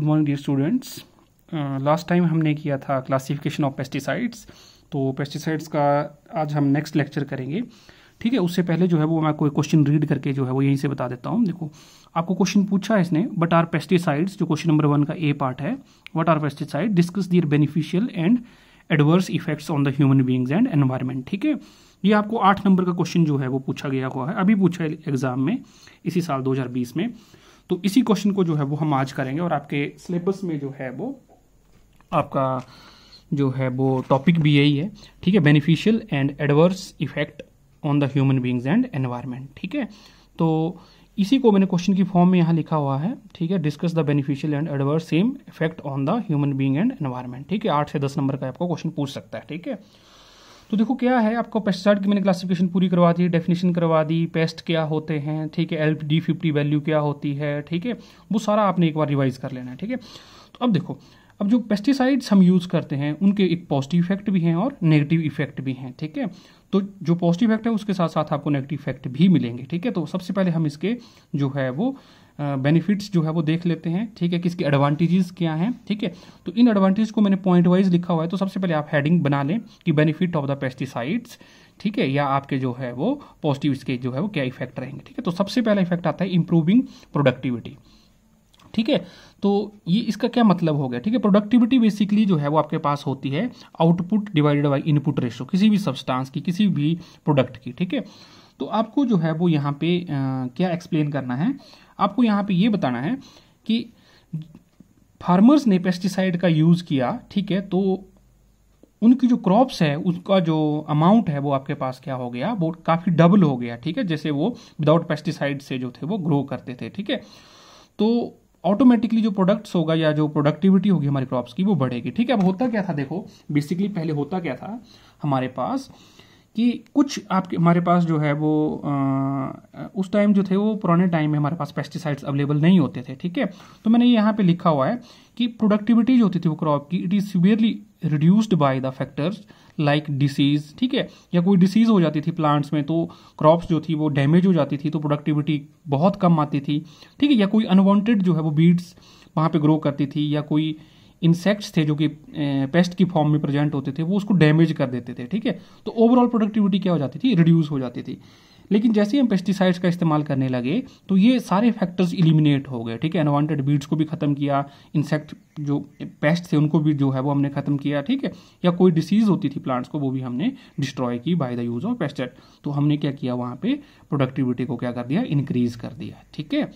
good morning dear students last time हमने किया था क्लासिफिकेशन ऑफ पेस्टिसाइड्स तो पेस्टिसाइड्स का आज हम नेक्स्ट लेक्चर करेंगे ठीक है उससे पहले जो है वो मैं कोई क्वेश्चन रीड करके जो है वो यहीं से बता देता हूँ देखो आपको क्वेश्चन पूछा है इसने बट आर पेस्टिसाइड्स जो क्वेश्चन नंबर वन का ए पार्ट है what are pesticide discuss their beneficial and adverse effects on the human beings and environment ठीक है ये आपको आठ नंबर का क्वेश्चन जो है वो पूछा गया हुआ है अभी पूछा है एग्जाम में इसी साल दो में तो इसी क्वेश्चन को जो है वो हम आज करेंगे और आपके सिलेबस में जो है वो आपका जो है वो टॉपिक भी यही है ठीक है beneficial and adverse effect on the human beings and environment ठीक है तो इसी को मैंने क्वेश्चन की फॉर्म में यहाँ लिखा हुआ है ठीक है discuss the beneficial and adverse same effect on the human being and environment ठीक है आठ से दस नंबर का आपको क्वेश्चन पूछ सकता है ठीक है तो देखो क्या है आपको पेस्टिसाइड की मैंने क्लासिफिकेशन पूरी करवा दी डेफिनेशन करवा दी पेस्ट क्या होते हैं ठीक है एल डी फिफ्टी वैल्यू क्या होती है ठीक है वो सारा आपने एक बार रिवाइज कर लेना है ठीक है तो अब देखो अब जो पेस्टिसाइड्स हम यूज़ करते हैं उनके एक पॉजिटिव इफेक्ट भी हैं और नेगेटिव इफेक्ट भी हैं ठीक है तो जो पॉजिटिव इफेक्ट है उसके साथ साथ आपको नेगेटिव इफेक्ट भी मिलेंगे ठीक है तो सबसे पहले हम इसके जो है वो बेनिफिट्स जो है वो देख लेते हैं ठीक है किसकी एडवांटेजेस क्या हैं ठीक है तो इन एडवांटेज को मैंने पॉइंट वाइज लिखा हुआ है तो सबसे पहले आप हेडिंग बना लें कि बेनिफिट ऑफ द पेस्टिसाइड्स ठीक है या आपके जो है वो पॉजिटिव इसके जो है वो क्या इफेक्ट रहेंगे ठीक है तो सबसे पहला इफेक्ट आता है इंप्रूविंग प्रोडक्टिविटी ठीक है तो ये इसका क्या मतलब हो गया ठीक है प्रोडक्टिविटी बेसिकली जो है वो आपके पास होती है output divided by input ratio किसी भी सब्सटांस की किसी भी प्रोडक्ट की ठीक है तो आपको जो है वो यहाँ पे आ, क्या एक्सप्लेन करना है आपको यहाँ पे ये बताना है कि फार्मर्स ने पेस्टिसाइड का यूज़ किया ठीक है तो उनकी जो क्रॉप्स है उसका जो अमाउंट है वो आपके पास क्या हो गया वो काफ़ी डबल हो गया ठीक है जैसे वो विदाउट पेस्टिसाइड से जो थे वो ग्रो करते थे ठीक है तो ऑटोमेटिकली जो प्रोडक्ट्स होगा या जो प्रोडक्टिविटी होगी हमारी क्रॉप्स की वो बढ़ेगी ठीक है अब होता क्या था देखो बेसिकली पहले होता क्या था हमारे पास कि कुछ आपके हमारे पास जो है वो आ, उस टाइम जो थे वो पुराने टाइम में हमारे पास पेस्टिसाइड्स अवेलेबल नहीं होते थे ठीक है तो मैंने यहाँ पे लिखा हुआ है कि प्रोडक्टिविटी जो होती थी वो क्रॉप की it is severely reduced by the factors like disease ठीक है या कोई डिसीज हो जाती थी प्लांट्स में तो क्रॉप्स जो थी वो डैमेज हो जाती थी तो प्रोडक्टिविटी बहुत कम आती थी ठीक है या कोई अनवॉन्टेड जो है वो बीड्स वहाँ पे ग्रो करती थी या कोई इंसेक्ट्स थे जो कि पेस्ट की फॉर्म में प्रेजेंट होते थे वो उसको डैमेज कर देते थे ठीक है तो ओवरऑल प्रोडक्टिविटी क्या हो जाती थी रिड्यूस हो जाती थी लेकिन जैसे ही हम पेस्टिसाइड्स का इस्तेमाल करने लगे तो ये सारे फैक्टर्स इलिमिनेट हो गए ठीक है अनवांटेड बीड्स को भी खत्म किया इंसेक्ट जो पेस्ट थे उनको भी जो है वो हमने खत्म किया ठीक है या कोई डिसीज होती थी प्लांट्स को वो भी हमने डिस्ट्रॉय की by the use of pesticides तो हमने क्या किया वहाँ पे प्रोडक्टिविटी को क्या कर दिया इंक्रीज कर दिया ठीक है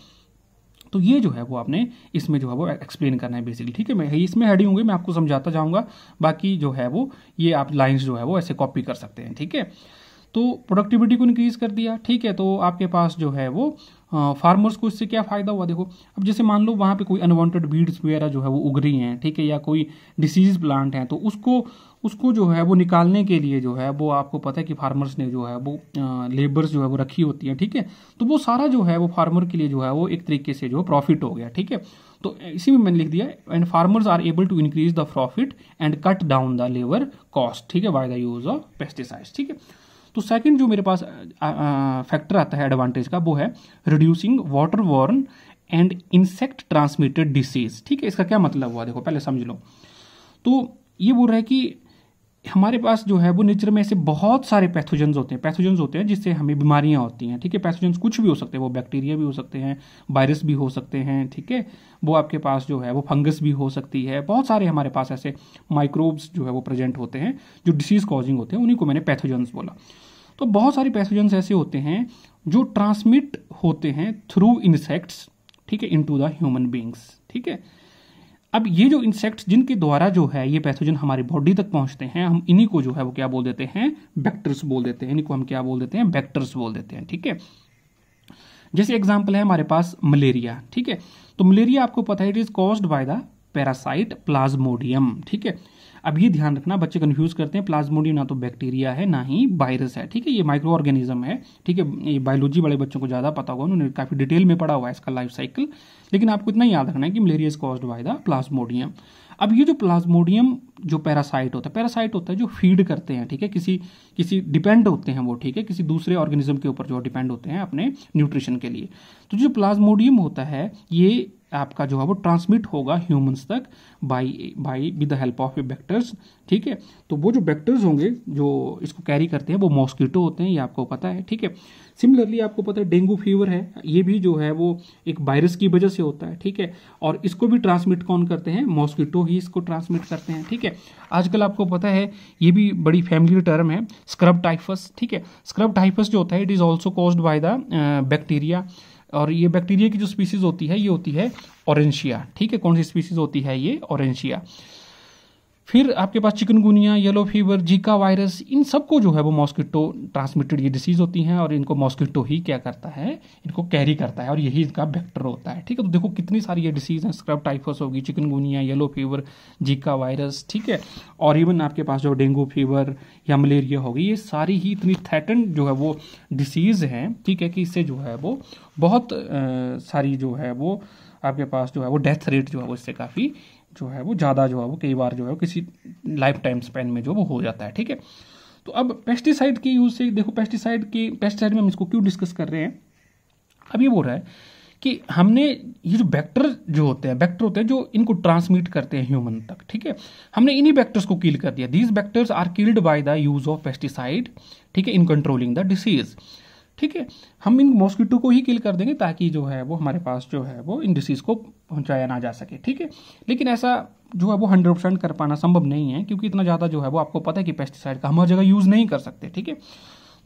तो ये जो है वो आपने इसमें जो है वो एक्सप्लेन करना है बेसिकली ठीक है मैं इसमें हेडिंग होंगे मैं आपको समझाता जाऊँगा बाकी जो है वो ये आप लाइन्स जो है वो ऐसे कॉपी कर सकते हैं ठीक है तो प्रोडक्टिविटी को इंक्रीज़ कर दिया ठीक है तो आपके पास जो है वो फार्मर्स को इससे क्या फ़ायदा हुआ देखो अब जैसे मान लो वहाँ पे कोई अनवांटेड बीड्स वगैरह जो है वो उग रही हैं ठीक है या कोई डिसीज प्लांट हैं तो उसको उसको जो है वो निकालने के लिए जो है वो आपको पता है कि फार्मर्स ने जो है वो लेबर्स जो है वो रखी होती हैं ठीक है तो वो सारा जो है वो फार्मर के लिए जो है वो एक तरीके से जो है प्रॉफिट हो गया ठीक है तो इसी में मैंने लिख दिया and farmers are able to increase the profit and cut down the labour cost ठीक है by the use of pesticides ठीक है तो सेकंड जो मेरे पास फैक्टर आता है एडवांटेज का वो है reducing water borne and insect transmitted disease ठीक है इसका क्या मतलब हुआ देखो पहले समझ लो तो ये बोल रहा है कि हमारे पास जो है वो नेचर में ऐसे बहुत सारे पैथोजेंस होते हैं पैथोजन्स होते हैं जिससे हमें बीमारियां होती हैं ठीक है पैथोजेंस कुछ भी हो सकते हैं वो बैक्टीरिया भी हो सकते हैं वायरस भी हो सकते हैं ठीक है वो आपके पास जो है वो फंगस भी हो सकती है बहुत सारे हमारे पास ऐसे माइक्रोब्स जो है वो प्रेजेंट होते हैं जो डिसीज़ कॉजिंग होते हैं उन्हीं को मैंने पैथोजेंस बोला तो बहुत सारे पैथोजेंस ऐसे होते हैं जो ट्रांसमिट होते हैं थ्रू इंसेक्ट्स ठीक है इनटू द ह्यूमन बींग्स ठीक है अब ये जो इंसेक्ट्स जिनके द्वारा जो है ये पैथोजन हमारी बॉडी तक पहुंचते हैं हम इन्हीं को जो है वो क्या बोल देते हैं बैक्टर्स बोल देते हैं इन्हीं हम क्या बोल देते हैं बैक्टर्स बोल देते हैं ठीक है जैसे एग्जाम्पल है हमारे पास मलेरिया ठीक है तो मलेरिया आपको पता है it is caused by the parasite plasmodium ठीक है अब ये ध्यान रखना बच्चे कन्फ्यूज करते हैं प्लाज्मोडियम ना तो बैक्टीरिया है ना ही वायरस है ठीक है ये माइक्रो ऑर्गेनिज्म है ठीक है ये बायोलॉजी वाले बच्चों को ज़्यादा पता होगा उन्होंने काफ़ी डिटेल में पढ़ा हुआ है इसका लाइफ साइकिल लेकिन आपको इतना याद रखना है कि malaria is caused by the plasmodium अब ये जो प्लाज्मोडियम जो पैरासाइट होता है पैरासाइट होता है जो फीड करते हैं ठीक है किसी किसी डिपेंड होते हैं वो ठीक है किसी दूसरे ऑर्गेनिज्म के ऊपर जो डिपेंड होते हैं अपने न्यूट्रिशन के लिए तो जो प्लाज्मोडियम होता है ये आपका जो है वो ट्रांसमिट होगा ह्यूमंस तक by by with the help of vectors ठीक है तो वो जो बैक्टर्स होंगे जो इसको कैरी करते हैं वो मॉस्किटो होते हैं ये आपको पता है ठीक है सिमिलरली आपको पता है डेंगू फीवर है ये भी जो है वो एक वायरस की वजह से होता है ठीक है और इसको भी ट्रांसमिट कौन करते हैं मॉस्किटो ही इसको ट्रांसमिट करते हैं ठीक है आजकल आपको पता है ये भी बड़ी फैमिली टर्म है स्क्रब टाइफस ठीक है स्क्रब टाइफस जो होता है it is also caused by the bacteria और ये बैक्टीरिया की जो स्पीसीज़ होती है ये होती है ऑरेंशिया ठीक है कौन सी स्पीसीज़ होती है ये ऑरेंशिया फिर आपके पास chikungunya yellow fever Zika virus इन सबको जो है वो मॉस्किटो ट्रांसमिटेड ये डिसीज़ होती हैं और इनको मॉस्किटो ही क्या करता है इनको कैरी करता है और यही इनका वेक्टर होता है ठीक है तो देखो कितनी सारी ये डिसीज़ हैं स्क्रब टाइफस होगी chikungunya yellow fever Zika virus ठीक है और इवन आपके पास जो डेंगू फीवर या मलेरिया होगी ये सारी ही इतनी थैटन जो है वो डिसीज़ हैं ठीक है कि इससे जो है वो बहुत आ, सारी जो है वो आपके पास जो है वो डेथ रेट जो है वो इससे काफ़ी जो है वो ज़्यादा जो है वो कई बार जो है वो किसी लाइफ टाइम स्पेन में जो वो हो जाता है ठीक है तो अब पेस्टिसाइड के यूज़ से देखो पेस्टिसाइड के पेस्टिसाइड में हम इसको क्यों डिस्कस कर रहे हैं अब ये बोल रहा है कि हमने ये जो बैक्टर जो होते हैं बैक्टर होते हैं जो इनको ट्रांसमिट करते हैं ह्यूमन तक ठीक है हमने इन्हीं बैक्टर्स को किल कर दिया these vectors are killed by the use of pesticide ठीक है इन कंट्रोलिंग द डिसीज़ ठीक है हम इन मॉस्किटो को ही किल कर देंगे ताकि जो है वो हमारे पास जो है वो इन डिसीज़ को पहुंचाया ना जा सके ठीक है लेकिन ऐसा जो है वो हंड्रेड परसेंट कर पाना संभव नहीं है क्योंकि इतना ज़्यादा जो है वो आपको पता है कि पेस्टिसाइड का हम हर जगह यूज़ नहीं कर सकते ठीक है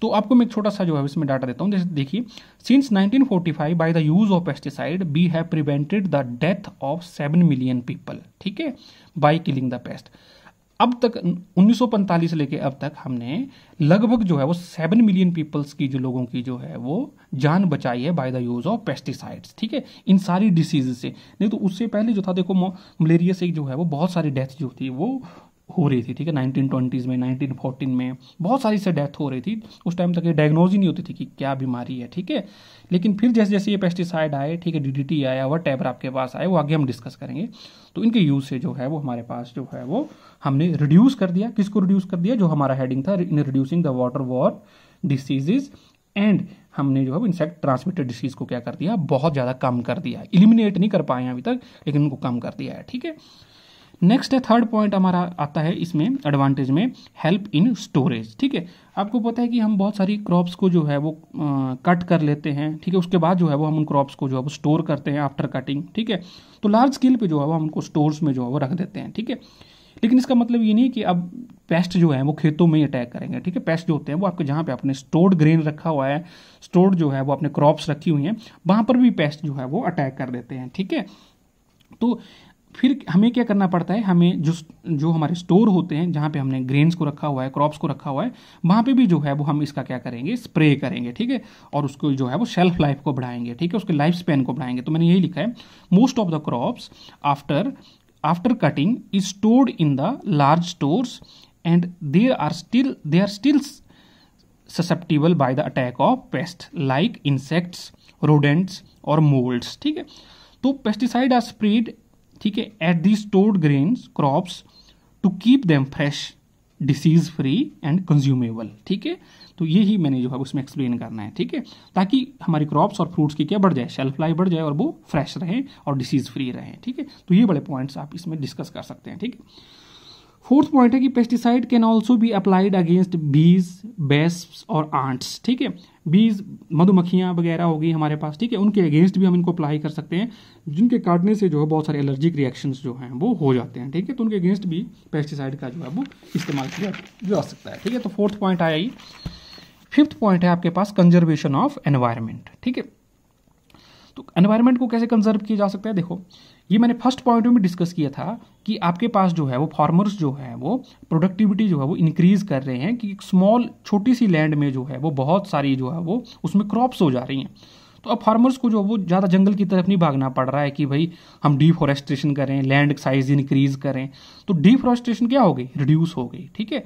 तो आपको मैं एक छोटा सा जो है इसमें डाटा देता हूँ जैसे देखिए since 1945 by the use of pesticide we have prevented the death of seven million people ठीक है बाई किलिंग द पेस्ट अब तक 1945 से लेके अब तक हमने लगभग जो है वो सेवन मिलियन पीपल्स की जो लोगों की जो है वो जान बचाई है by the use of pesticides ठीक है इन सारी डिसीज से नहीं तो उससे पहले जो था देखो मलेरिया से जो है वो बहुत सारी डेथ जो थी वो हो रही थी ठीक है नाइनटीन ट्वेंटीज़ में नाइनटीन फोर्टीन में बहुत सारी से डेथ हो रही थी उस टाइम तक ये डायग्नोज ही नहीं होती थी कि क्या बीमारी है ठीक है लेकिन फिर जैसे जैसे ये पेस्टिसाइड आए ठीक है डीडीटी आया वट एवर आपके पास आए वो आगे हम डिस्कस करेंगे तो इनके यूज से जो है वो हमारे पास जो है वो हमने रिड्यूस कर दिया किसको रिड्यूस कर दिया जो हमारा हेडिंग था इन रिड्यूसिंग द वाटर वॉर डिसीजेज एंड हमने जो है इंसेक्ट ट्रांसमिटेड डिसीज को क्या कर दिया बहुत ज़्यादा कम कर दिया इलिमिनेट नहीं कर पाए अभी तक लेकिन उनको कम कर दिया है ठीक है नेक्स्ट है थर्ड पॉइंट हमारा आता है इसमें एडवांटेज में हेल्प इन स्टोरेज ठीक है आपको पता है कि हम बहुत सारी क्रॉप्स को जो है वो कट कर लेते हैं ठीक है उसके बाद जो है वो हम उन क्रॉप्स को जो है वो स्टोर करते हैं आफ्टर कटिंग ठीक है तो लार्ज स्केल पे जो है वो हम उनको स्टोर्स में जो है वो रख देते हैं ठीक है लेकिन इसका मतलब ये नहीं कि अब पेस्ट जो है वो खेतों में ही अटैक करेंगे ठीक है पेस्ट जो होते हैं वो आपके जहाँ पे आपने स्टोर्ड ग्रेन रखा हुआ है स्टोर्ड जो है वो अपने क्रॉप्स रखी हुई हैं वहाँ पर भी पेस्ट जो है वो अटैक कर देते हैं ठीक है तो फिर हमें क्या करना पड़ता है हमें जो जो हमारे स्टोर होते हैं जहाँ पे हमने ग्रेन्स को रखा हुआ है क्रॉप्स को रखा हुआ है वहाँ पे भी जो है वो हम इसका क्या करेंगे स्प्रे करेंगे ठीक है और उसको जो है वो शेल्फ लाइफ को बढ़ाएंगे ठीक है उसके लाइफ स्पेन को बढ़ाएंगे तो मैंने यही लिखा है most of the crops after after cutting is stored in the large stores and there are still they are still susceptible by the attack of pest like insects rodents और moulds ठीक है तो पेस्टिसाइड आर स्प्रेड ठीक है at the stored grains crops to keep them fresh disease free and consumable ठीक है तो यही मैंने जो है उसमें एक्सप्लेन करना है ठीक है ताकि हमारी क्रॉप्स और फ्रूट्स की क्या बढ़ जाए शेल्फ लाइफ बढ़ जाए और वो फ्रेश रहे और डिसीज फ्री रहे ठीक है तो ये बड़े पॉइंट्स आप इसमें डिस्कस कर सकते हैं ठीक है फोर्थ पॉइंट है कि pesticide can also be applied against bees बेस्ट और आंट्स ठीक है बीज मधुमक्खियाँ वगैरह हो गई हमारे पास ठीक है उनके अगेंस्ट भी हम इनको अप्लाई कर सकते हैं जिनके काटने से जो है बहुत सारे एलर्जिक रिएक्शंस जो हैं वो हो जाते हैं ठीक है तो उनके अगेंस्ट भी पेस्टिसाइड का जो है वो इस्तेमाल किया जा सकता है ठीक है तो फोर्थ पॉइंट आया ही फिफ्थ पॉइंट है आपके पास कंजर्वेशन ऑफ एनवायरमेंट ठीक है तो एनवायरमेंट को कैसे कंजर्व किया जा सकता है देखो ये मैंने फर्स्ट पॉइंट में डिस्कस किया था कि आपके पास जो है वो फार्मर्स जो है वो प्रोडक्टिविटी जो है वो इंक्रीज कर रहे हैं कि एक स्मॉल छोटी सी लैंड में जो है वो बहुत सारी जो है वो उसमें क्रॉप्स हो जा रही हैं तो अब फार्मर्स को जो वो ज़्यादा जंगल की तरफ नहीं भागना पड़ रहा है कि भाई हम डिफॉरेस्टेशन करें लैंड साइज इंक्रीज करें तो डिफॉरेस्टेशन क्या हो गई रिड्यूस हो गई ठीक है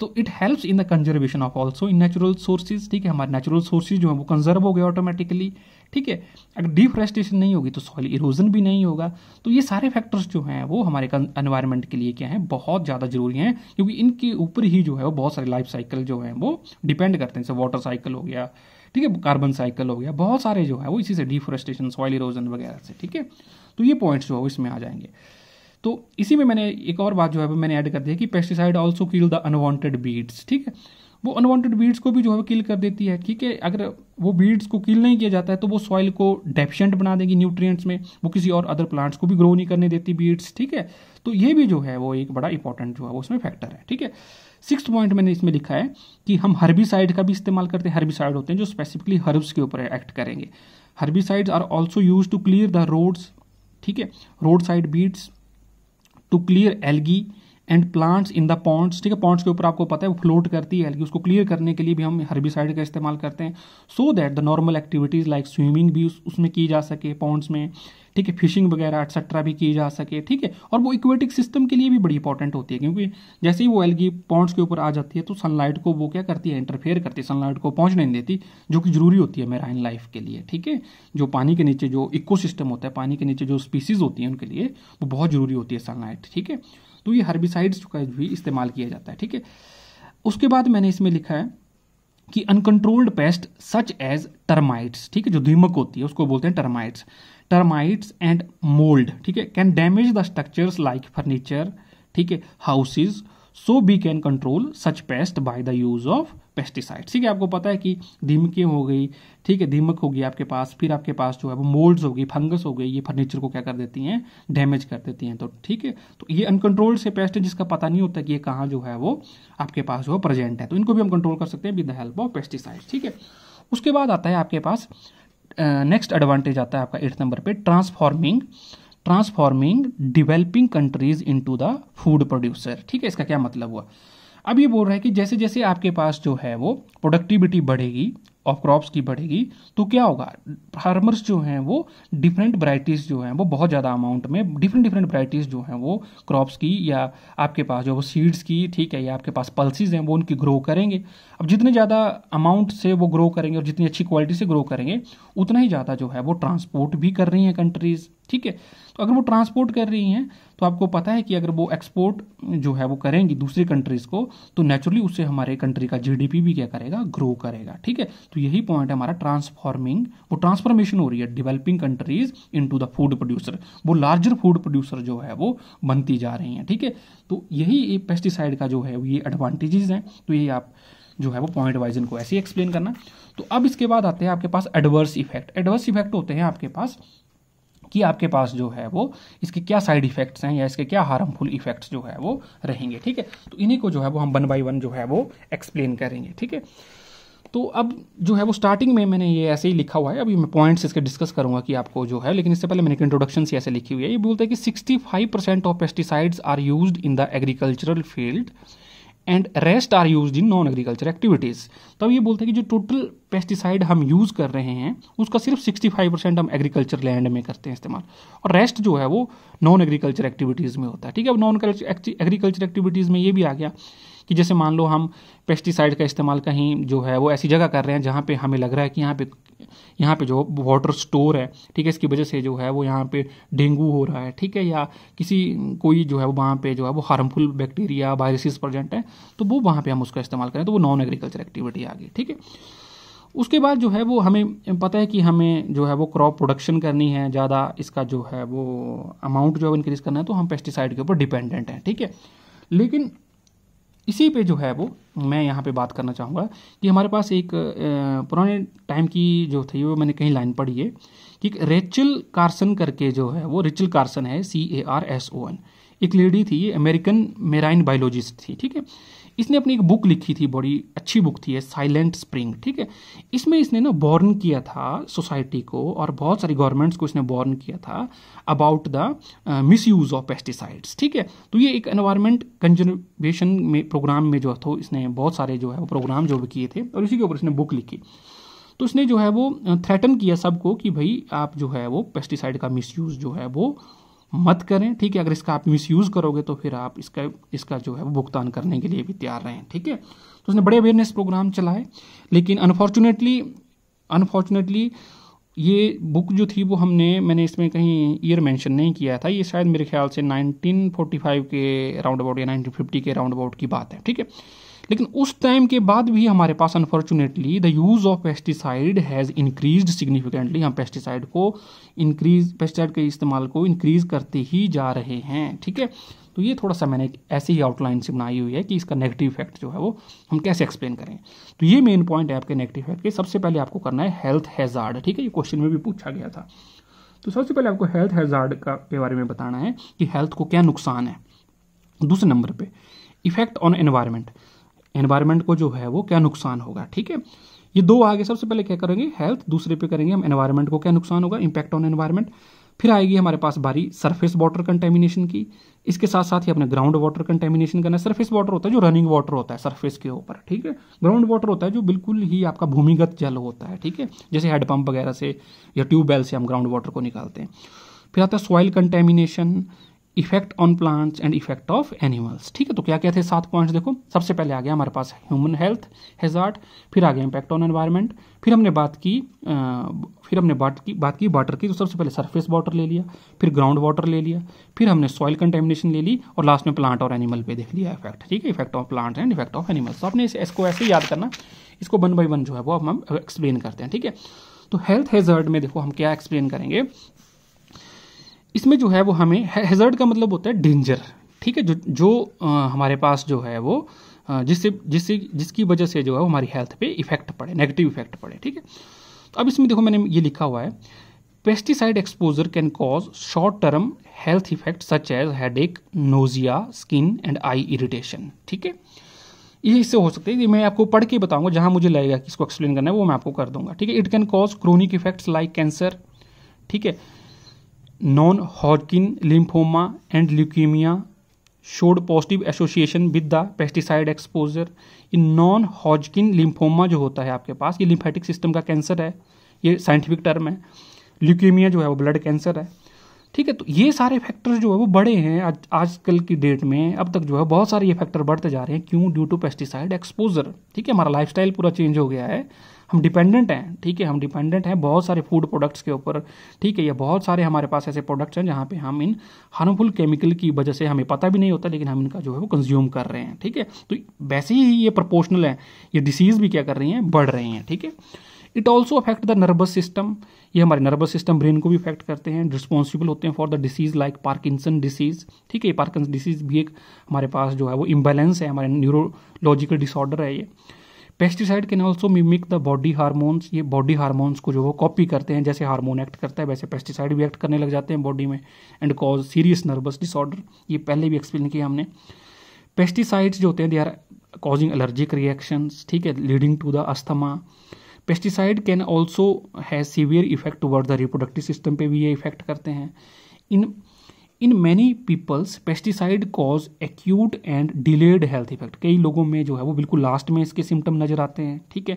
तो it helps in the conservation of also in natural sources ठीक है हमारे नेचुरल सोर्सेज जो है वो कंजर्व हो गए ऑटोमेटिकली ठीक है अगर डिफरेस्टेशन नहीं होगी तो सॉइल इरोजन भी नहीं होगा तो ये सारे फैक्टर्स जो हैं वो हमारे एनवायरमेंट के लिए क्या हैं बहुत ज़्यादा जरूरी हैं क्योंकि इनके ऊपर ही जो है वो बहुत सारे लाइफ साइकिल जो हैं वो डिपेंड करते हैं जैसे वाटर साइकिल हो गया ठीक है कार्बन साइकिल हो गया बहुत सारे जो है वो इसी से डिफोरेस्टेशन सॉइल इरोजन वगैरह से ठीक है तो ये पॉइंट्स जो है इसमें आ जाएंगे तो इसी में मैंने एक और बात जो है मैंने ऐड कर दिया कि pesticide also kill the unwanted weeds ठीक है वो अनवांटेड बीड्स को भी जो है किल कर देती है ठीक है अगर वो बीड्स को किल नहीं किया जाता है तो वो सॉइल को डेफिशेंट बना देगी न्यूट्रिएंट्स में वो किसी और अदर प्लांट्स को भी ग्रो नहीं करने देती बीड्स ठीक है तो ये भी जो है वो एक बड़ा इंपॉर्टेंट जो है वो उसमें फैक्टर है ठीक है सिक्स पॉइंट मैंने इसमें लिखा है कि हम हर्बिसाइड का भी इस्तेमाल करते हैं हर्बिसाइड होते हैं जो स्पेसिफिकली हर्ब्स के ऊपर एक्ट करेंगे herbicides are also use to clear the roads ठीक है road side weeds to clear algae and plants in the ponds ठीक है पॉन्ड्स के ऊपर आपको पता है वो फ्लोट करती है उसको क्लियर करने के लिए भी हम हर्बिसाइड का इस्तेमाल करते हैं so that the normal activities like swimming भी उस, उसमें की जा सके पॉन्ड्स में ठीक है फिशिंग वगैरह एक्सेट्रा भी की जा सके ठीक है और वो इक्वेटिक सिस्टम के लिए भी बड़ी इंपॉर्टेंट होती है क्योंकि जैसे ही वो एलगी पॉन्ड्स के ऊपर आ जाती है तो सनलाइट को वो क्या करती है इंटरफेयर करती है सनलाइट को पहुँच नहीं देती जो कि जरूरी होती है मेराइन लाइफ के लिए ठीक है जो पानी के नीचे जो इको होता है पानी के नीचे जो स्पीसीज होती है उनके लिए वो बहुत जरूरी होती है सनलाइट ठीक है तो ये हर्बिसाइड्स का भी इस्तेमाल किया जाता है ठीक है उसके बाद मैंने इसमें लिखा है कि uncontrolled pest such as termites ठीक है जो दीमक होती है उसको बोलते हैं टर्माइट्स टर्माइट्स एंड मोल्ड ठीक है can damage the structures like furniture ठीक है houses so we can control such pest by the use of pesticide ठीक है आपको पता है कि दीमकें हो गई ठीक है धीमक होगी आपके पास फिर आपके पास जो है वो मोल्ड्स हो गई फंगस हो गई ये फर्नीचर को क्या कर देती हैं डैमेज कर देती हैं तो ठीक है तो ये अनकंट्रोल्ड से पेस्ट है जिसका पता नहीं होता कि ये कहाँ जो है वो आपके पास जो है प्रेजेंट है तो इनको भी हम कंट्रोल कर सकते हैं with the help of pesticide ठीक है उसके बाद आता है आपके पास नेक्स्ट एडवांटेज आता है आपका एट्थ नंबर पर transforming transforming developing countries to the food producer ठीक है इसका क्या मतलब हुआ अब ये बोल रहा है कि जैसे जैसे आपके पास जो है वो प्रोडक्टिविटी बढ़ेगी ऑफ क्रॉप्स की बढ़ेगी तो क्या होगा फार्मर्स जो हैं वो डिफरेंट वराइटीज़ जो हैं वो बहुत ज़्यादा अमाउंट में डिफरेंट डिफरेंट वराइटीज़ जो हैं वो क्रॉप्स की या आपके पास जो वो सीड्स की ठीक है या आपके पास पल्सिस हैं वो उनकी ग्रो करेंगे अब जितने ज़्यादा अमाउंट से वो ग्रो करेंगे और जितनी अच्छी क्वालिटी से ग्रो करेंगे उतना ही ज़्यादा जो है वो ट्रांसपोर्ट भी कर रही हैं कंट्रीज़ ठीक है तो अगर वो ट्रांसपोर्ट कर रही हैं तो आपको पता है कि अगर वो एक्सपोर्ट जो है वो करेंगी दूसरी कंट्रीज़ को तो नेचुरली उससे हमारे कंट्री का जीडीपी भी क्या करेगा ग्रो करेगा ठीक है तो यही पॉइंट है हमारा ट्रांसफॉर्मिंग वो ट्रांसफॉर्मेशन हो रही है developing countries into the food producer वो लार्जर फूड प्रोड्यूसर जो है वो बनती जा रही हैं ठीक है तो यही पेस्टिसाइड का जो है ये एडवांटेजेस हैं तो यही आप जो है वो पॉइंट वाइज इनको ऐसे ही एक्सप्लेन करना तो अब इसके बाद आते हैं आपके पास एडवर्स इफेक्ट एडवर्स इफेक्ट होते हैं आपके पास कि आपके पास जो है वो इसके क्या साइड इफेक्ट्स हैं या इसके क्या हार्मफुल इफेक्ट्स जो है वो रहेंगे ठीक है तो इन्हीं को जो है वो हम वन बाई वन जो है वो एक्सप्लेन करेंगे ठीक है तो अब जो है वो स्टार्टिंग में मैंने ये ऐसे ही लिखा हुआ है अभी मैं पॉइंट्स इसके डिस्कस करूंगा कि आपको जो है लेकिन इससे पहले मैंने इंट्रोडक्शन से ऐसे लिखी हुई है ये बोलते हैं कि 65 percent of pesticides are used in the agricultural field and rest are use in non agriculture activities तब ये बोलते हैं कि जो टोटल पेस्टिसाइड हम यूज़ कर रहे हैं उसका सिर्फ 65 परसेंट हम एग्रीकल्चर लैंड में करते हैं इस्तेमाल और रेस्ट जो है वो नॉन एग्रीकल्चर एक्टिविटीज़ में होता है ठीक है अब नॉन एग्रीकल्चर एक्टिविटीज़ में ये भी आ गया कि जैसे मान लो हम पेस्टिसाइड का इस्तेमाल कहीं जो है वो ऐसी जगह कर रहे हैं जहाँ पे हमें लग रहा है कि यहाँ पे यहाँ पे जो वाटर स्टोर है ठीक है इसकी वजह से जो है वो यहाँ पे डेंगू हो रहा है ठीक है या किसी कोई जो है वो वहाँ पे जो है वो हार्मफुल बैक्टीरिया वायरसेस प्रजेंट है तो वो वहाँ पे हम उसका इस्तेमाल करें तो वो नॉन एग्रीकल्चर एक्टिविटी आ गई ठीक है उसके बाद जो है वो हमें पता है कि हमें जो है वो क्रॉप प्रोडक्शन करनी है ज़्यादा इसका जो है वो अमाउंट जो है इंक्रीज़ करना है तो हम पेस्टिसाइड के ऊपर डिपेंडेंट हैं ठीक है लेकिन इसी पे जो है वो मैं यहाँ पे बात करना चाहूँगा कि हमारे पास एक पुराने टाइम की जो थी वो मैंने कहीं लाइन पढ़ी है कि रेचल कार्सन करके जो है वो रिचल कार्सन है C A R S O N एक लेडी थी अमेरिकन मेराइन बायोलॉजिस्ट थी ठीक है इसने अपनी एक बुक लिखी थी बड़ी अच्छी बुक थी साइलेंट स्प्रिंग ठीक है इसमें इसने ना बॉर्न किया था सोसाइटी को और बहुत सारी गवर्नमेंट्स को इसने बॉर्न किया था about the misuse of pesticides ठीक है तो ये एक एनवायरमेंट कंजर्वेशन में प्रोग्राम में जो था तो इसने बहुत सारे जो है वो प्रोग्राम जो भी किए थे और इसी के ऊपर इसने बुक लिखी तो उसने जो है वो थ्रेटन uh, किया सबको कि भाई आप जो है वो पेस्टिसाइड का मिसयूज़ जो है वो मत करें ठीक है अगर इसका आप मिसयूज़ करोगे तो फिर आप इसका इसका जो है वो भुगतान करने के लिए भी तैयार रहें ठीक है तो उसने बड़े अवेयरनेस प्रोग्राम चलाए लेकिन अनफॉर्चुनेटली अनफॉर्चुनेटली ये बुक जो थी वो हमने मैंने इसमें कहीं ईयर मेंशन नहीं किया था ये शायद मेरे ख्याल से 1945 के राउंड अबाउट या 1950 के राउंड अबाउट की बात है ठीक है लेकिन उस टाइम के बाद भी हमारे पास unfortunately the use of pesticide has increase significantly हम पेस्टिसाइड को इंक्रीज पेस्टिसाइड के इस्तेमाल को इंक्रीज करते ही जा रहे हैं ठीक है तो ये थोड़ा सा मैंने ऐसे ही आउटलाइन से बनाई हुई है कि इसका नेगेटिव इफेक्ट जो है वो हम कैसे एक्सप्लेन करें तो ये मेन पॉइंट है आपके नेगेटिव इफेक्ट के सबसे पहले आपको करना है हेल्थ हैजार्ड ठीक है ये क्वेश्चन में भी पूछा गया था तो सबसे पहले आपको हेल्थ हैजार्ड का के बारे में बताना है कि हेल्थ को क्या नुकसान है दूसरे नंबर पे इफेक्ट ऑन एनवायरमेंट एनवायरमेंट को जो है वो क्या नुकसान होगा ठीक है ये दो आगे सबसे पहले क्या करेंगे हेल्थ दूसरे पे करेंगे हम एनवायरमेंट को क्या नुकसान होगा इंपैक्ट ऑन एनवायरमेंट फिर आएगी हमारे पास बारी सरफेस वाटर कंटेमिनेशन की इसके साथ साथ ही अपने ग्राउंड वाटर कंटेमिनेशन करना सरफेस वाटर होता है जो रनिंग वाटर होता है सरफेस के ऊपर ठीक है ग्राउंड वाटर होता है जो बिल्कुल ही आपका भूमिगत जल होता है ठीक है जैसे हैडपम्प वगैरह से या ट्यूबवेल से हम ग्राउंड वाटर को निकालते हैं फिर आता है soil contamination effect on plants and effect of animals ठीक है तो क्या क्या थे सात पॉइंट्स देखो सबसे पहले आ गया हमारे पास ह्यूमन हेल्थ हेजार्ट फिर आ गया इम्पैक्ट ऑन एनवायरनमेंट फिर हमने बात की आ, फिर हमने बात की बात की वाटर की तो सबसे पहले सरफेस वाटर ले लिया फिर ग्राउंड वाटर ले लिया फिर हमने सॉइल कंटेमिनेशन ले ली और लास्ट में प्लांट और एनिमल पे देख लिया इफेक्ट ठीक है effect of plants and effect of animals तो आपने इसको ऐसे याद करना इसको वन बाई वन जो है वो हम एक्सप्लेन करते हैं ठीक है तो हेल्थ हेजर्ड में देखो हम क्या एक्सप्लेन करेंगे इसमें जो है वो हमें हेजर्ड का मतलब होता है डेंजर ठीक है जो जो आ, हमारे पास जो है वो जिससे जिससे जिसकी वजह से जो है वो हमारी हेल्थ पे इफेक्ट पड़े नेगेटिव इफेक्ट पड़े ठीक है तो अब इसमें देखो मैंने ये लिखा हुआ है pesticide exposure can cause short term health effect such as headache nausea skin and eye irritation ठीक है ये इससे हो सकते हैं मैं आपको पढ़ के बताऊंगा जहां मुझे लगेगा कि इसको एक्सप्लेन करना है वो मैं आपको कर दूंगा ठीक है it can cause chronic effects like cancer ठीक है non Hodgkin lymphoma and leukaemia showed positive association with the pesticide exposure ये नॉन हॉजकिन लिम्फोमा जो होता है आपके पास ये लिम्फेटिक सिस्टम का कैंसर है ये साइंटिफिक टर्म है ल्यूकेमिया जो है वो ब्लड कैंसर है ठीक है तो ये सारे फैक्टर जो है वो बड़े हैं आज आजकल की डेट में अब तक जो है बहुत सारे ये फैक्टर बढ़ते जा रहे हैं क्यों ड्यू टू पेस्टिसाइड एक्सपोजर ठीक है हमारा लाइफ पूरा चेंज हो गया है हम डिपेंडेंट हैं ठीक है हम डिपेंडेंट हैं बहुत सारे फूड प्रोडक्ट्स के ऊपर ठीक है या बहुत सारे हमारे पास ऐसे प्रोडक्ट्स हैं जहाँ पे हम इन हार्मफुल केमिकल की वजह से हमें पता भी नहीं होता लेकिन हम इनका जो है वो कंज्यूम कर रहे हैं ठीक है तो वैसे ही ये प्रपोर्शनल है ये डिसीज़ भी क्या कर रही हैं बढ़ रही हैं ठीक है it also affect the nervous system ये हमारे नर्वस सिस्टम ब्रेन को भी इफेक्ट करते हैं रिस्पॉन्सिबल होते हैं for the disease like Parkinson disease ठीक है ये पार्किंसन डिसीज भी एक हमारे पास जो है वो इम्बेलेंस है हमारे न्यूरोलॉजिकल डिसऑर्डर है ये pesticide can also mimic the body hormones ये बॉडी हारमोन्स को जो वो कॉपी करते हैं जैसे हारमोन एक्ट करता है वैसे पेस्टिसाइड भी एक्ट करने लग जाते हैं बॉडी में and cause serious nervous disorder ये पहले भी एक्सप्लेन किया हमने पेस्टिसाइड्स जो होते हैं they are causing allergic reactions ठीक है leading to the asthma pesticide can also has severe effect toward the reproductive system पे भी ये इफेक्ट करते हैं in in many peoples pesticide cause acute and delayed health effect कई लोगों में जो है वो बिल्कुल लास्ट में इसके सिम्टम नज़र आते हैं ठीक है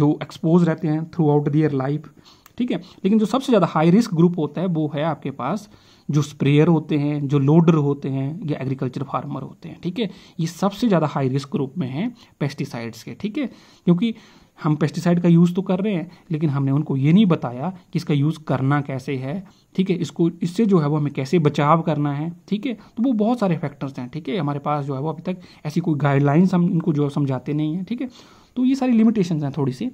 जो एक्सपोज रहते हैं थ्रू आउट दियर लाइफ ठीक है लेकिन जो सबसे ज़्यादा हाई रिस्क ग्रुप होता है वो है आपके पास जो स्प्रेयर होते हैं जो लोडर होते हैं या एग्रीकल्चर फार्मर होते हैं ठीक है ये सबसे ज़्यादा हाई रिस्क ग्रुप में हैं पेस्टिसाइड्स के ठीक है क्योंकि हम पेस्टिसाइड का यूज़ तो कर रहे हैं लेकिन हमने उनको ये नहीं बताया कि इसका यूज़ करना कैसे है ठीक है इसको इससे जो है वो हमें कैसे बचाव करना है ठीक है तो वो बहुत सारे फैक्टर्स हैं ठीक है हमारे पास जो है वो अभी तक ऐसी कोई गाइडलाइंस हम इनको जो है समझाते नहीं हैं ठीक है तो ये सारी लिमिटेशन हैं थोड़ी सी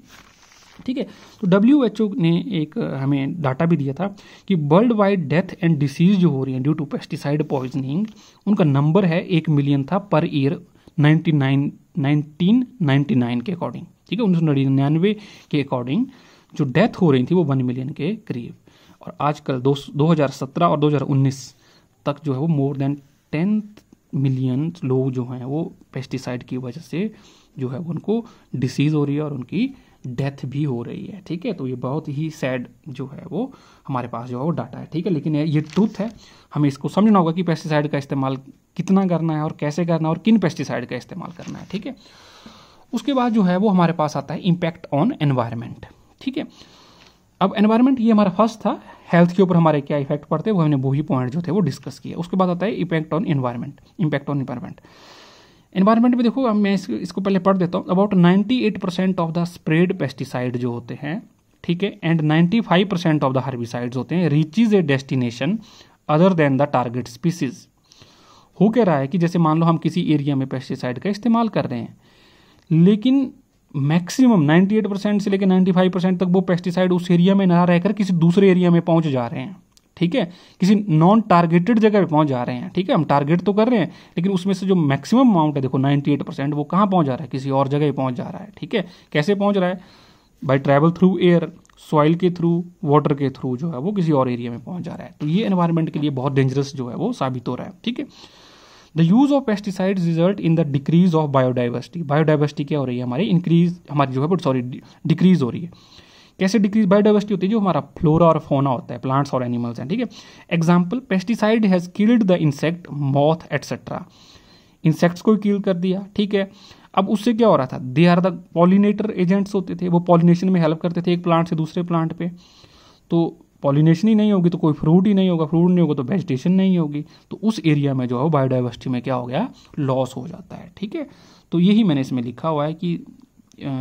ठीक है तो डब्ल्यू एच ओ ने एक हमें डाटा भी दिया था कि world wide death and disease जो हो रही है ड्यू टू पेस्टिसाइड पॉइजनिंग उनका नंबर है एक मिलियन था per year ninety nine nineteen ninety nine के अकॉर्डिंग ठीक है उन्नीस निन्यानवे के अकॉर्डिंग जो डेथ हो रही थी वो वन मिलियन के करीब और आजकल दो दो हज़ार सत्रह और दो हज़ार उन्नीस तक जो है वो मोर देन टेन मिलियन लोग जो हैं वो पेस्टिसाइड की वजह से जो है उनको डिसीज़ हो रही है और उनकी डेथ भी हो रही है ठीक है तो ये बहुत ही सैड जो है वो हमारे पास जो है वो डाटा है ठीक है लेकिन ये ट्रूथ है हमें इसको समझना होगा कि पेस्टिसाइड का इस्तेमाल कितना करना है और कैसे करना है और किन पेस्टिसाइड का इस्तेमाल करना है ठीक है उसके बाद जो है वो हमारे पास आता है इम्पैक्ट ऑन एनवायरमेंट ठीक है अब एनवायरमेंट ये हमारा फर्स्ट था हेल्थ के ऊपर हमारे क्या इफेक्ट पड़ते हैं वो हमने वही पॉइंट जो थे वो डिस्कस किया उसके बाद आता है impact on environment impact on environment environment में देखो अब मैं इसको इसको पहले पढ़ देता हूँ about ninety percent of the spread pesticide जो होते हैं ठीक है and ninety percent of the herbicides होते हैं is a destination other than the target species हो कह रहा है कि जैसे मान लो हम किसी एरिया में पेस्टिसाइड का इस्तेमाल कर रहे हैं लेकिन मैक्सिमम 98 परसेंट से लेकर 95 परसेंट तक वो पेस्टिसाइड उस एरिया में ना रहकर किसी दूसरे एरिया में पहुंच जा रहे हैं ठीक है किसी नॉन टारगेटेड जगह पे पहुंच जा रहे हैं ठीक है हम टारगेट तो कर रहे हैं लेकिन उसमें से जो मैक्सिमम अमाउंट है देखो 98 परसेंट वो कहाँ पहुंच जा रहा है किसी और जगह पहुंच जा रहा है ठीक है कैसे पहुंच रहा है by travel through air soil के थ्रू वाटर के थ्रू जो है वो किसी और एरिया में पहुंच जा रहा है तो ये एनवायरमेंट के लिए बहुत डेंजरस जो है वो साबित हो रहा है ठीक है the use of pesticide result in the decrease of biodiversity biodiversity क्या हो रही है हमारी इंक्रीज हमारी जो है बट सॉरी डिक्रीज हो रही है कैसे डिक्रीज बायोडाइवर्सिटी होती है जो हमारा फ्लोरा और फोना होता है प्लांट्स और एनिमल्स हैं ठीक है example pesticide has killed the insect moth etcetera insects को किल कर दिया ठीक है अब उससे क्या हो रहा था they are the pollinator agents होते थे वो पॉलिनेशन में हेल्प करते थे एक प्लांट से दूसरे प्लांट पे तो पॉलिनेशन ही नहीं होगी तो कोई फ्रूट ही नहीं होगा फ्रूट नहीं होगा तो वेजिटेशन नहीं होगी तो उस एरिया में जो है बायोडाइवर्सिटी में क्या हो गया लॉस हो जाता है ठीक है तो यही मैंने इसमें लिखा हुआ है कि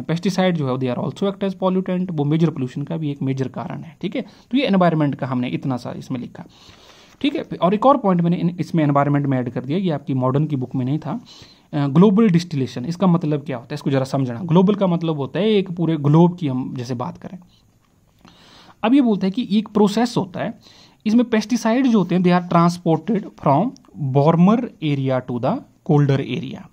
पेस्टिसाइड जो है they are also act as pollutant वो मेजर पोल्यूशन का भी एक मेजर कारण है ठीक है तो ये एनवायरमेंट का हमने इतना सा इसमें लिखा ठीक है और एक और पॉइंट मैंने इसमें एनवायरमेंट में ऐड कर दिया ये आपकी मॉडर्न की बुक में नहीं था ग्लोबल डिस्टिलेशन इसका मतलब क्या होता है इसको ज़रा समझना ग्लोबल का मतलब होता है एक पूरे ग्लोब की हम जैसे बात करें अब ये बोलते हैं कि एक प्रोसेस होता है इसमें पेस्टिसाइड जो होते हैं they are transported from warmer area to the colder area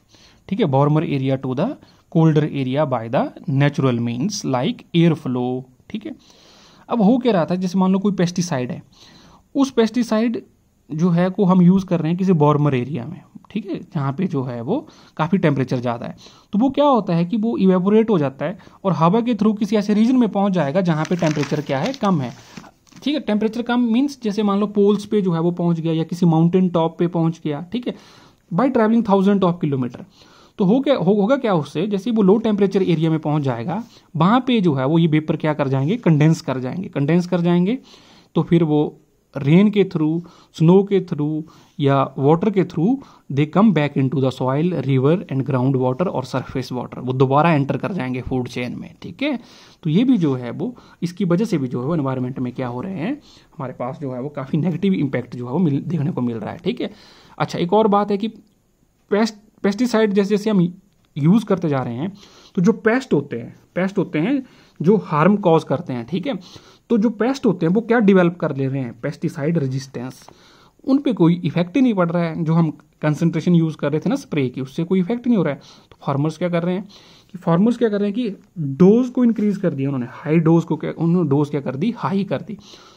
ठीक है warmer area to the colder area by the natural means like air flow ठीक है अब हो क्या रहा था जैसे मान लो कोई पेस्टिसाइड है उस पेस्टिसाइड जो है को हम यूज़ कर रहे हैं किसी बॉर्मर एरिया में ठीक है जहाँ पे जो है वो काफ़ी टेम्परेचर ज़्यादा है तो वो क्या होता है कि वो इवेपोरेट हो जाता है और हवा के थ्रू किसी ऐसे रीजन में पहुँच जाएगा जहाँ पे टेम्परेचर क्या है कम है ठीक है टेम्परेचर कम मीन्स जैसे मान लो पोल्स पे जो है वो पहुँच गया या किसी माउंटेन टॉप पे पहुँच गया ठीक है by travelling thousand of kilometre तो हो क्या हो, होगा क्या उससे जैसे वो लो टेम्परेचर एरिया में पहुंच जाएगा वहाँ पे जो है वो ये वेपर क्या कर जाएंगे कंडेंस कर जाएंगे कंडेंस कर जाएंगे तो फिर वो रेन के थ्रू स्नो के थ्रू या वाटर के through they come back into the soil river and ground water और सरफेस वाटर वो दोबारा एंटर कर जाएंगे फूड चेन में ठीक है तो ये भी जो है वो इसकी वजह से भी जो है वो इन्वायरमेंट में क्या हो रहे हैं हमारे पास जो है वो काफ़ी नेगेटिव इम्पैक्ट जो है वो मिल देखने को मिल रहा है ठीक है अच्छा एक और बात है कि पेस्ट पेस्टिसाइड जैसे जैसे हम यूज़ करते जा रहे हैं तो जो पेस्ट होते हैं पेस्ट होते हैं जो हार्म कॉज करते हैं ठीक है तो जो पेस्ट होते हैं वो क्या डिवेलप कर ले रहे हैं पेस्टिसाइड रेजिस्टेंस उन पे कोई इफेक्ट ही नहीं पड़ रहा है जो हम कंसनट्रेशन यूज़ कर रहे थे ना स्प्रे की उससे कोई इफेक्ट नहीं हो रहा है तो फार्मर्स क्या कर रहे हैं कि फार्मर्स क्या कर रहे हैं कि डोज को इंक्रीज कर दिया उन्होंने हाई डोज को क्या उन्होंने डोज क्या कर दी हाई कर दी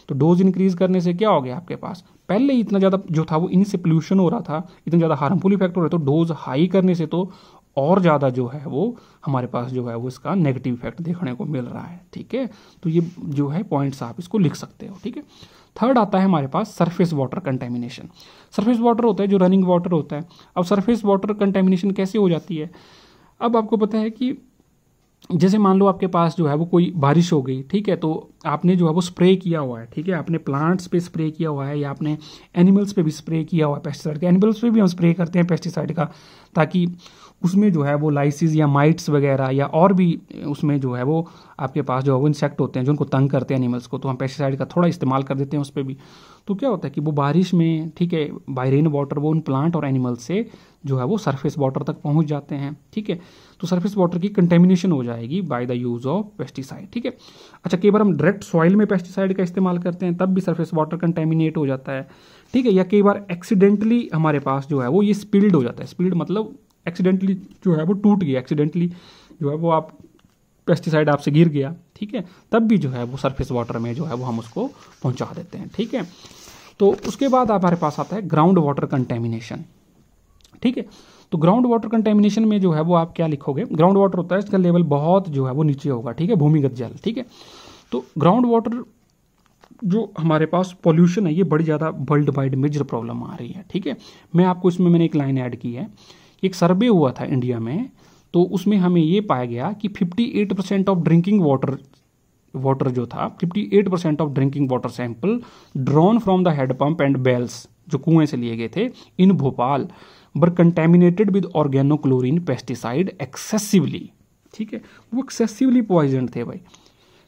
तो डोज इंक्रीज करने से क्या हो गया आपके पास पहले ही इतना ज़्यादा जो था वो इनसे पोल्यूशन हो रहा था इतना ज़्यादा हार्मफुल इफेक्ट हो रहा था तो डोज हाई करने से तो और ज़्यादा जो है वो हमारे पास जो है वो इसका नेगेटिव इफेक्ट देखने को मिल रहा है ठीक है तो ये जो है पॉइंट्स आप इसको लिख सकते हो ठीक है थर्ड आता है हमारे पास surface water contamination surface water होता है जो रनिंग वाटर होता है अब सरफेस वाटर कंटेमिनेशन कैसे हो जाती है अब आपको पता है कि जैसे मान लो आपके पास जो है वो कोई बारिश हो गई ठीक है तो आपने जो है वो स्प्रे किया हुआ है ठीक है आपने प्लांट्स पे स्प्रे किया हुआ है या आपने एनिमल्स पे भी स्प्रे किया हुआ है पेस्टिसाइड का एनिमल्स पे भी हम स्प्रे करते हैं पेस्टिसाइड का ताकि उसमें जो है वो लाइसिस या माइट्स वगैरह या और भी उसमें जो है वो आपके पास जो है वो इंसेक्ट होते हैं जो उनको तंग करते हैं एनिमल्स को तो हम पेस्टिसाइड का थोड़ा इस्तेमाल कर देते हैं उस पर भी तो क्या होता है कि वो बारिश में ठीक है बाई रेन वाटर वो उन प्लांट और एनिमल से जो है वो सरफेस वाटर तक पहुंच जाते हैं ठीक है तो सरफेस वाटर की कंटेमिनेशन हो जाएगी by the use of pesticide ठीक है अच्छा कई बार हम डायरेक्ट सॉइल में पेस्टिसाइड का इस्तेमाल करते हैं तब भी सरफेस वाटर कंटेमिनेट हो जाता है ठीक है या कई बार एक्सीडेंटली हमारे पास जो है वो ये स्पिल्ड हो जाता है स्पिल्ड मतलब एक्सीडेंटली जो है वो टूट गया एक्सीडेंटली जो है वो आप पेस्टिसाइड आपसे गिर गया ठीक है तब भी जो है वो सरफेस वाटर में जो है वो हम उसको पहुंचा देते हैं ठीक है तो उसके बाद हमारे पास आता है ग्राउंड वाटर कंटेमिनेशन ठीक है तो ग्राउंड वाटर कंटेमिनेशन में जो है वो आप क्या लिखोगे ग्राउंड वाटर होता है इसका लेवल बहुत जो है वो नीचे होगा ठीक है भूमिगत जल ठीक है तो ग्राउंड वाटर जो हमारे पास पॉल्यूशन है ये बड़ी ज़्यादा वर्ल्ड वाइड मेजर प्रॉब्लम आ रही है ठीक है मैं आपको इसमें मैंने एक लाइन ऐड की है एक सर्वे हुआ था इंडिया में तो उसमें हमें ये पाया गया कि 58 percent of drinking water water जो था 58 percent of drinking water sample drawn from the hand pump and wells जो कुएं से लिए गए थे in Bhopal were contaminated with organochlorine pesticide excessively ठीक है वो एक्सेसिवली पॉइजन थे भाई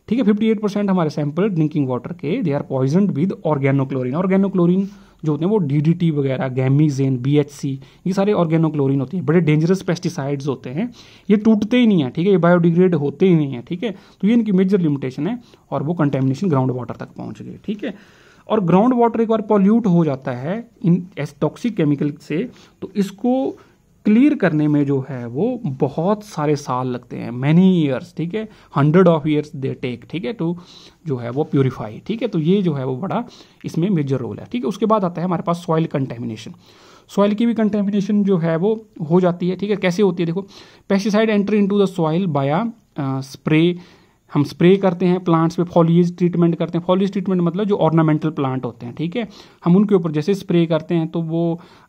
ठीक है 58 परसेंट हमारे सैंपल ड्रिंकिंग वाटर के they are poison with organochlorine organochlorine जो होते हैं वो डी वगैरह गैमीजेन बी ये सारे ऑर्गेनोक्लोरिन होते हैं बड़े डेंजरस पेस्टिसाइड्स होते हैं ये टूटते ही नहीं है ठीक है ये बायोडिग्रेड होते ही नहीं है ठीक है तो ये इनकी मेजर लिमिटेशन है और वो कंटेमिनेशन ग्राउंड वाटर तक पहुँच गए ठीक है और ग्राउंड वाटर एक बार पॉल्यूट हो जाता है इन एस टॉक्सिक केमिकल से तो इसको क्लियर करने में जो है वो बहुत सारे साल लगते हैं मैनी ईयर्स ठीक है hundred of years they take ठीक है टू जो है वो प्योरीफाई ठीक है तो ये जो है वो बड़ा इसमें मेजर रोल है ठीक है उसके बाद आता है हमारे पास सॉइल कंटेमिनेशन सॉइल की भी कंटेमिनेशन जो है वो हो जाती है ठीक है कैसे होती है देखो pesticide enter into the soil via spray uh, हम स्प्रे करते हैं प्लांट्स पे फॉलीज ट्रीटमेंट करते हैं फॉलीज ट्रीटमेंट मतलब जो ऑर्नामेंटल प्लांट होते हैं ठीक है हम उनके ऊपर जैसे स्प्रे करते हैं तो वो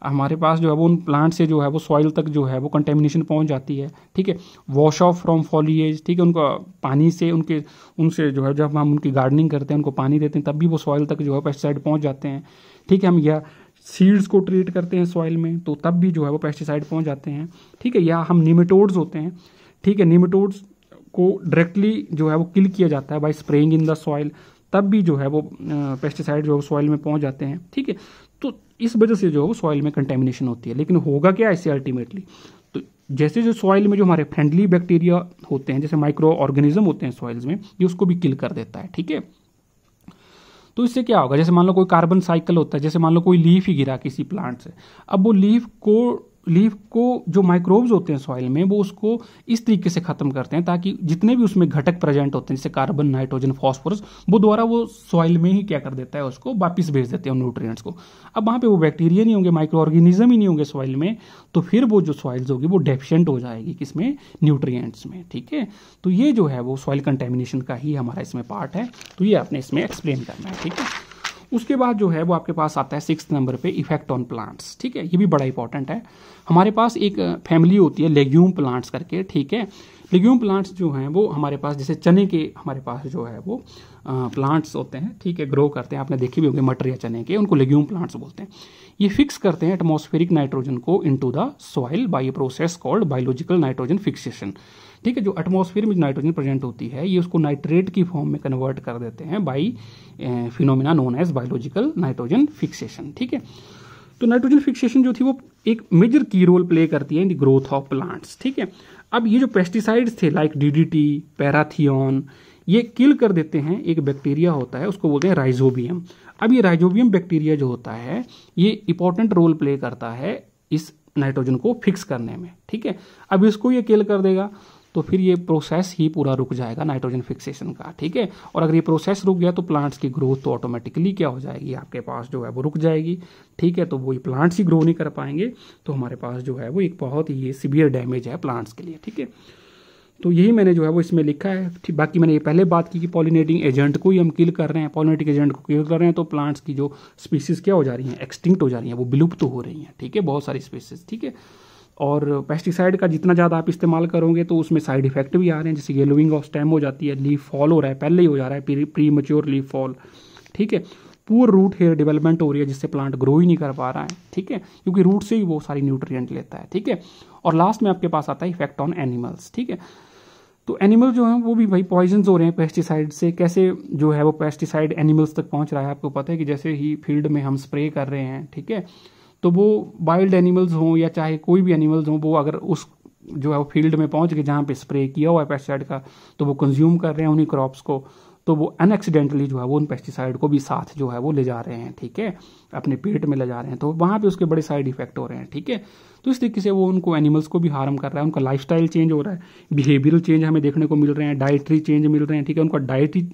हमारे पास जो है वो उन प्लांट से जो है वो सॉइल तक जो है वो कंटेमिनेशन पहुँच जाती है ठीक है वॉश ऑफ फ्रॉम फॉलीज ठीक है उनका पानी से उनके उनसे जो है जब हम उनकी गार्डनिंग करते हैं उनको पानी देते हैं तब भी वो सॉइल तक जो है पेस्टिसाइड पहुँच जाते हैं ठीक है हम यह सीड्स को ट्रीट करते हैं सॉइल में तो तब भी जो है वो पेस्टिसाइड पहुँच जाते हैं ठीक है या हम निमिटोड्स होते हैं ठीक है निमिटोड्स को डायरेक्टली जो है वो किल किया जाता है by spraying in the soil तब भी जो है वो पेस्टिसाइड जो है सॉइल में पहुंच जाते हैं ठीक है तो इस वजह से जो है वो सॉइल में कंटेमिनेशन होती है लेकिन होगा क्या इससे अल्टीमेटली तो जैसे जो सॉइल में जो हमारे फ्रेंडली बैक्टीरिया होते हैं जैसे माइक्रो ऑर्गेनिज्म होते हैं सॉइल्स में ये उसको भी किल कर देता है ठीक है तो इससे क्या होगा जैसे मान लो कोई कार्बन साइकिल होता है जैसे मान लो कोई लीफ ही गिरा किसी प्लांट से अब वो लीफ को लीफ को जो माइक्रोब्स होते हैं सॉइल में वो उसको इस तरीके से ख़त्म करते हैं ताकि जितने भी उसमें घटक प्रेजेंट होते हैं जैसे कार्बन नाइट्रोजन फॉस्फोरस वो द्वारा वो सॉइल में ही क्या कर देता है उसको वापस भेज देते हैं उन न्यूट्रिएंट्स को अब वहाँ पे वो बैक्टीरिया नहीं होंगे माइक्रो ऑर्गेनिज्म ही नहीं होंगे सॉइल में तो फिर वो जो सॉइल्स होगी वो डेफिशेंट हो जाएगी किसमें न्यूट्रियट्स में ठीक है तो ये जो है वो सॉइल कंटेमिनेशन का ही हमारा इसमें पार्ट है तो ये आपने इसमें एक्सप्लेन करना है ठीक है उसके बाद जो है वो आपके पास आता है सिक्स नंबर पे इफेक्ट ऑन प्लांट्स ठीक है ये भी बड़ा इंपॉर्टेंट है हमारे पास एक फैमिली होती है लेग्यूम प्लांट्स करके ठीक है लिग्यूम प्लांट्स जो हैं वो हमारे पास जैसे चने के हमारे पास जो है वो प्लांट्स होते हैं ठीक है ग्रो करते हैं आपने देखे भी होंगे मटर या चने के उनको लिग्यूम प्लांट्स बोलते हैं ये फिक्स करते हैं एटमोस्फेरिक नाइट्रोजन को into the soil by a process called biological nitrogen fixation ठीक है जो एटमोस्फेयर में नाइट्रोजन प्रेजेंट होती है ये उसको नाइट्रेट की फॉर्म में कन्वर्ट कर देते हैं by phenomena known as biological nitrogen fixation ठीक है तो नाइट्रोजन फिक्सेशन जो थी वो एक मेजर की रोल प्ले करती है in the growth of plants ठीक है अब ये जो पेस्टिसाइड्स थे लाइक डीडीटी पैराथियन ये किल कर देते हैं एक बैक्टीरिया होता है उसको बोलते हैं राइजोबियम अब ये राइजोबियम बैक्टीरिया जो होता है ये इंपॉर्टेंट रोल प्ले करता है इस नाइट्रोजन को फिक्स करने में ठीक है अब इसको ये किल कर देगा तो फिर ये प्रोसेस ही पूरा रुक जाएगा नाइट्रोजन फिक्सेशन का ठीक है और अगर ये प्रोसेस रुक गया तो प्लांट्स की ग्रोथ तो ऑटोमेटिकली क्या हो जाएगी आपके पास जो है वो रुक जाएगी ठीक है तो वो प्लांट्स ही ग्रो नहीं कर पाएंगे तो हमारे पास जो है वो एक बहुत ही सीवियर डैमेज है प्लांट्स के लिए ठीक है तो यही मैंने जो है वो इसमें लिखा है बाकी मैंने ये पहले बात की कि पॉलिनेटिंग एजेंट को ही हम किल कर रहे हैं पॉलिनेटिंग एजेंट को किल कर रहे हैं तो प्लांट्स की जो स्पीसीज क्या हो जा रही हैं एक्सटिंक्ट हो जा रही हैं वो विलुप्त तो हो रही हैं ठीक है बहुत सारी स्पीसीज ठीक है और पेस्टिसाइड का जितना ज़्यादा आप इस्तेमाल करोगे तो उसमें साइड इफेक्ट भी आ रहे हैं जैसे येलोइंग ऑफ स्टेम हो जाती है लीफ फॉल हो रहा है पहले ही हो जा रहा है प्री मच्योर लीफ फॉल ठीक है पूर रूट हेयर डेवलपमेंट हो रही है जिससे प्लांट ग्रो ही नहीं कर पा रहा है ठीक है क्योंकि रूट से ही वो सारी न्यूट्रिएंट लेता है ठीक है और लास्ट में आपके पास आता है इफेक्ट ऑन एनिमल्स ठीक है तो एनिमल जो हैं वो भी भाई पॉइजन हो रहे हैं पेस्टिसाइड से कैसे जो है वो पेस्टिसाइड एनिमल्स तक पहुंच रहा है आपको पता है कि जैसे ही फील्ड में हम स्प्रे कर रहे हैं ठीक है तो वो वाइल्ड एनिमल्स हों या चाहे कोई भी एनिमल्स हों वो अगर उस जो है वो फील्ड में पहुंच के जहाँ पे स्प्रे किया हुआ है पेस्टिसाइड का तो वो कंज्यूम कर रहे हैं उन्हीं क्रॉप्स को तो वो अनएक्सीडेंटली जो है वो उन पेस्टिसाइड को भी साथ जो है वो ले जा रहे हैं ठीक है अपने पेट में ले जा रहे हैं तो वहाँ पे उसके बड़े साइड इफेक्ट हो रहे हैं ठीक है तो इस तरीके से वो उनको एनिमल्स को भी हार्म कर रहा है उनका लाइफ चेंज हो रहा है बिहेवियरल चेंज हमें देखने को मिल रहे हैं डाइटरी चेंज मिल रहे हैं ठीक है उनका डाइटरी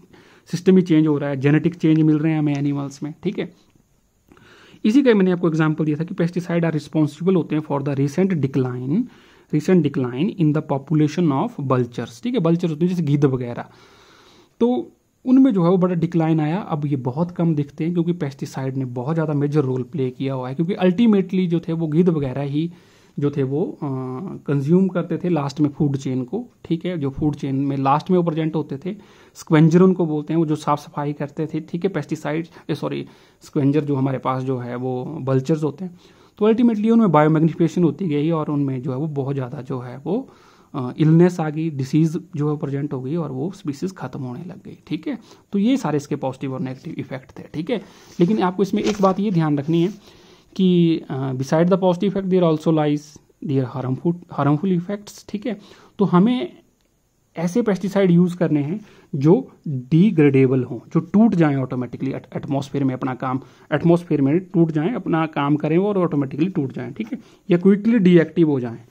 सिस्टम ही चेंज हो रहा है जेनेटिक चेंज मिल रहे हैं हमें एनिमल्स में ठीक है इसी का मैंने आपको एग्जाम्पल दिया था कि पेस्टिसाइड आर रिस्पॉन्सिबल होते हैं for the recent decline recent decline in the population of vultures ठीक है बल्चर्स होते हैं जैसे गिद्ध वगैरह तो उनमें जो है वो बड़ा डिक्लाइन आया अब ये बहुत कम दिखते हैं क्योंकि पेस्टिसाइड ने बहुत ज़्यादा मेजर रोल प्ले किया हुआ है क्योंकि अल्टीमेटली जो थे वो गिद्ध वगैरह ही जो थे वो कंज्यूम करते थे लास्ट में फूड चेन को ठीक है जो फूड चेन में लास्ट में वो प्रेजेंट होते थे स्क्वेंजर उनको बोलते हैं वो जो साफ सफाई करते थे ठीक है पेस्टिसाइड सॉरी स्क्वेंजर जो हमारे पास जो है वो बल्चर्स होते हैं तो अल्टीमेटली उनमें बायोमैग्निफिकेशन होती गई और उनमें जो है वो बहुत ज़्यादा जो है वो इलनेस आ गई डिसीज़ जो है प्रेजेंट हो गई और वो स्पीसीज खत्म होने लग गई ठीक है तो ये सारे इसके पॉजिटिव और नेगेटिव इफेक्ट थे ठीक है लेकिन आपको इसमें एक बात ये ध्यान रखनी है कि beside the positive effect there also lies there harmful harmful effects ठीक है तो हमें ऐसे पेस्टिसाइड यूज़ करने हैं जो डिग्रेडेबल हों जो टूट जाए ऑटोमेटिकली एटमोसफेयर में अपना काम एटमोसफेयर में टूट जाए अपना काम करें और ऑटोमेटिकली टूट जाए ठीक है या क्विकली डीएक्टिव हो जाए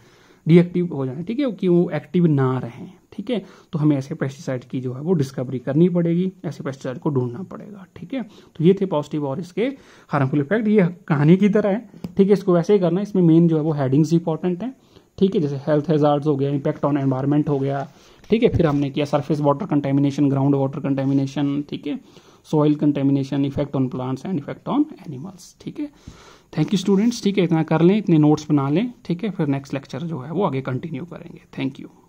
डीएक्टिव हो जाए ठीक है कि वो एक्टिव ना रहें ठीक है तो हमें ऐसे पेस्टिसाइड की जो है वो डिस्कवरी करनी पड़ेगी ऐसे पेस्टिसाइड को ढूंढना पड़ेगा ठीक है तो ये थे पॉजिटिव और इसके हार्मफुल इफेक्ट ये कहानी की तरह है ठीक है इसको वैसे ही करना इसमें मेन जो है वो हेडिंग्स इंपॉर्टेंट है ठीक है जैसे हेल्थ हेजार्ड हो गया इम्पैक्ट ऑन एनवायरमेंट हो गया ठीक है फिर हमने किया surface water contamination ground water contamination ठीक है soil contamination effect on plants and effect on animals ठीक है थैंक यू स्टूडेंट्स ठीक है इतना कर लें इतने नोट्स बना लें ठीक है फिर नेक्स्ट लेक्चर जो है वो आगे कंटिन्यू करेंगे थैंक यू